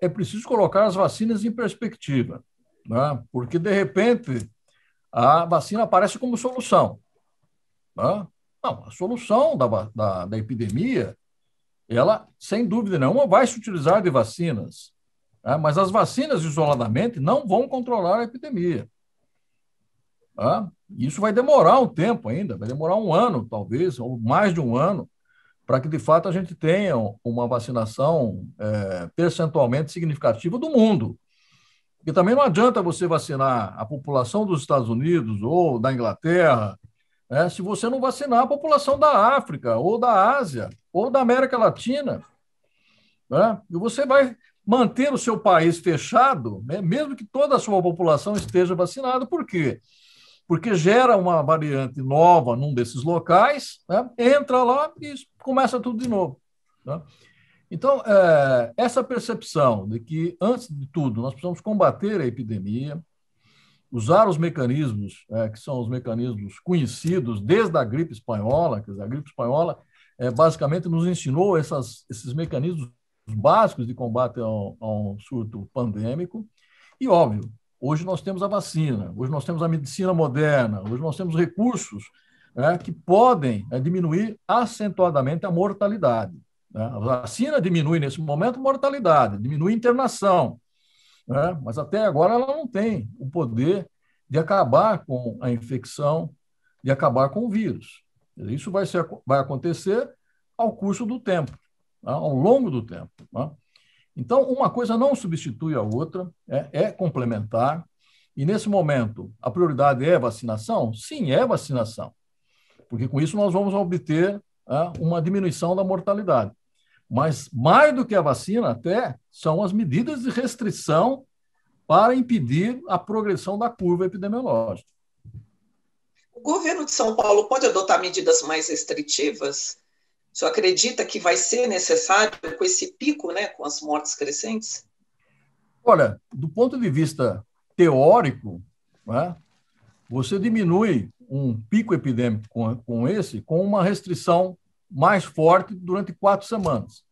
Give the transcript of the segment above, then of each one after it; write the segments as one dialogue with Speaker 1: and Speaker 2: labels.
Speaker 1: é preciso colocar as vacinas em perspectiva, né? porque, de repente, a vacina aparece como solução. Né? Não, a solução da, da, da, epidemia, ela, sem dúvida nenhuma, vai se utilizar de vacinas, né? mas as vacinas isoladamente não vão controlar a epidemia. Né? Isso vai demorar um tempo ainda, vai demorar um ano, talvez, ou mais de um ano, para que, de fato, a gente tenha uma vacinação é, percentualmente significativa do mundo. E também não adianta você vacinar a população dos Estados Unidos ou da Inglaterra né, se você não vacinar a população da África ou da Ásia ou da América Latina. Né? E você vai manter o seu país fechado, né, mesmo que toda a sua população esteja vacinada. Por quê? Porque porque gera uma variante nova num desses locais, né? entra lá e começa tudo de novo. Né? Então, é, essa percepção de que, antes de tudo, nós precisamos combater a epidemia, usar os mecanismos, é, que são os mecanismos conhecidos desde a gripe espanhola, quer dizer, a gripe espanhola é, basicamente nos ensinou essas, esses mecanismos básicos de combate a um, a um surto pandêmico, e, óbvio, Hoje nós temos a vacina, hoje nós temos a medicina moderna, hoje nós temos recursos né, que podem né, diminuir acentuadamente a mortalidade. Né? A vacina diminui, nesse momento, mortalidade, diminui internação, né, mas até agora ela não tem o poder de acabar com a infecção, de acabar com o vírus. Isso vai, ser, vai acontecer ao curso do tempo, né, ao longo do tempo. Né. Então, uma coisa não substitui a outra, é, é complementar. E nesse momento, a prioridade é vacinação? Sim, é vacinação, porque com isso nós vamos obter ah, uma diminuição da mortalidade. Mas mais do que a vacina, até são as medidas de restrição para impedir a progressão da curva epidemiológica. O governo de São Paulo pode adotar medidas mais restritivas? senhor acredita que vai ser necessário com esse pico, né, com as mortes crescentes? Olha, do ponto de vista teórico, né, você diminui um pico epidêmico com, com esse com uma restrição mais forte durante quatro semanas.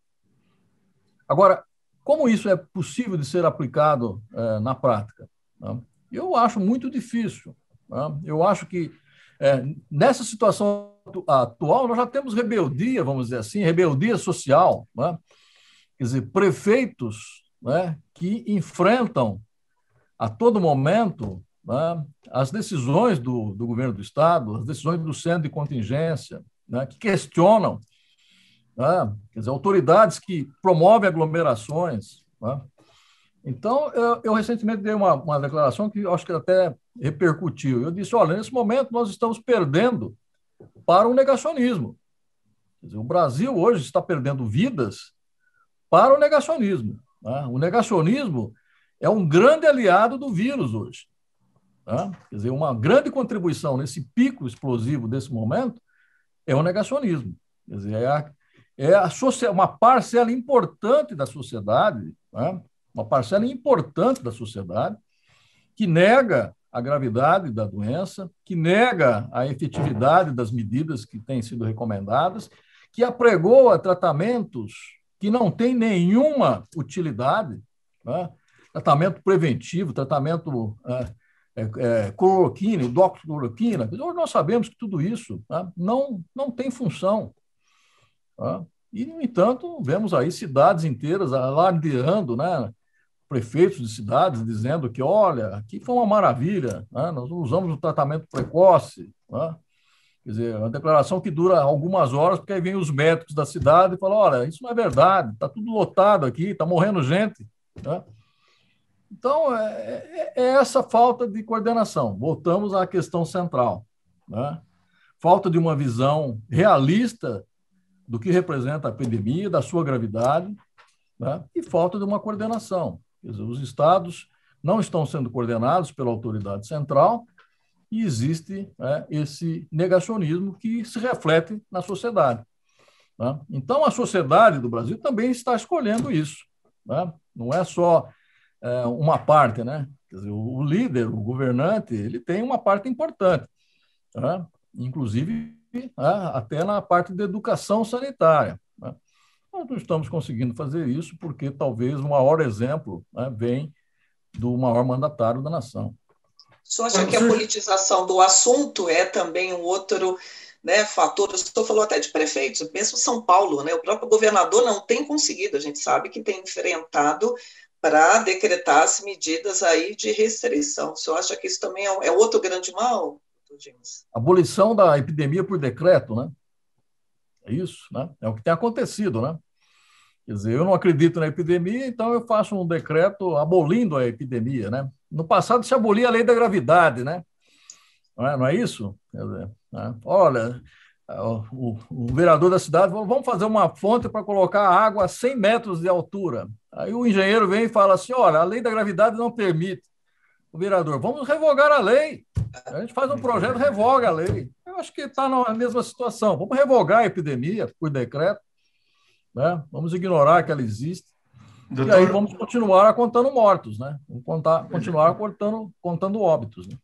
Speaker 1: Agora, como isso é possível de ser aplicado é, na prática? Né? Eu acho muito difícil. Né? Eu acho que é, nessa situação atual, nós já temos rebeldia, vamos dizer assim, rebeldia social. Né? Quer dizer, prefeitos né, que enfrentam a todo momento né, as decisões do, do, governo do Estado, as decisões do centro de contingência, né, que questionam, né, quer dizer, autoridades que promovem aglomerações. Né. Então, eu, eu, recentemente dei uma, uma declaração que acho que até repercutiu. Eu disse: olha, nesse momento nós estamos perdendo para o negacionismo. Dizer, o Brasil hoje está perdendo vidas para o negacionismo. Né? O negacionismo é um grande aliado do vírus hoje. Né? Quer dizer, uma grande contribuição nesse pico explosivo desse momento é o negacionismo. Quer dizer, é, a, é a, uma parcela importante da sociedade, né? uma parcela importante da sociedade que nega a gravidade da doença, que nega a efetividade das medidas que têm sido recomendadas, que apregoa tratamentos que não têm nenhuma utilidade, né? tratamento preventivo, tratamento é, é, é cloroquina, doxicloroquina. Hoje nós sabemos que tudo isso né? não, não tem função. Né? E, no entanto, vemos aí cidades inteiras alardeando né? prefeitos de cidades dizendo que, olha, aqui foi uma maravilha, né? nós usamos o tratamento precoce. Né? Quer dizer, uma declaração que dura algumas horas, porque aí vem os médicos da cidade e falam, olha, isso não é verdade, está tudo lotado aqui, está morrendo gente. Né? Então, é, é, é, essa falta de coordenação. Voltamos à questão central. Né? Falta de uma visão realista do que representa a pandemia, da sua gravidade, né? e falta de uma coordenação. Dizer, os estados não estão sendo coordenados pela autoridade central e existe né, esse negacionismo que se reflete na sociedade. Né? Então, a sociedade do Brasil também está escolhendo isso. Né? Não é só é, uma parte, né? Dizer, o líder, o governante, ele tem uma parte importante, né. inclusive né, até na parte de educação sanitária. Nós não estamos conseguindo fazer isso porque talvez o maior exemplo né, vem do maior mandatário da nação. O senhor acha que a politização do assunto é também um outro né, fator? O senhor falou até de prefeitos, eu em São Paulo, né, o próprio governador não tem conseguido, a gente sabe que tem enfrentado para decretar as medidas aí de restrição. O senhor acha que isso também é, é outro grande mal, Abolição da epidemia por decreto, né? É isso, né? É o que tem acontecido, né? Quer dizer, eu não acredito na epidemia, então eu faço um decreto abolindo a epidemia, né? No passado se abolia a lei da gravidade, né? Não é, não é isso? Dizer, né? Olha, o, o, vereador da cidade falou, vamos fazer uma fonte para colocar água a 100 metros de altura. Aí o engenheiro vem e fala assim, olha, a lei da gravidade não permite. O vereador, vamos revogar a lei. A gente faz um projeto, revoga a lei. Eu acho que está na mesma situação. Vamos revogar a epidemia por decreto né? Vamos ignorar que ela existe.
Speaker 2: Doutor... E aí vamos
Speaker 1: continuar contando mortos, né? Vamos contar, continuar contando, contando óbitos. Né?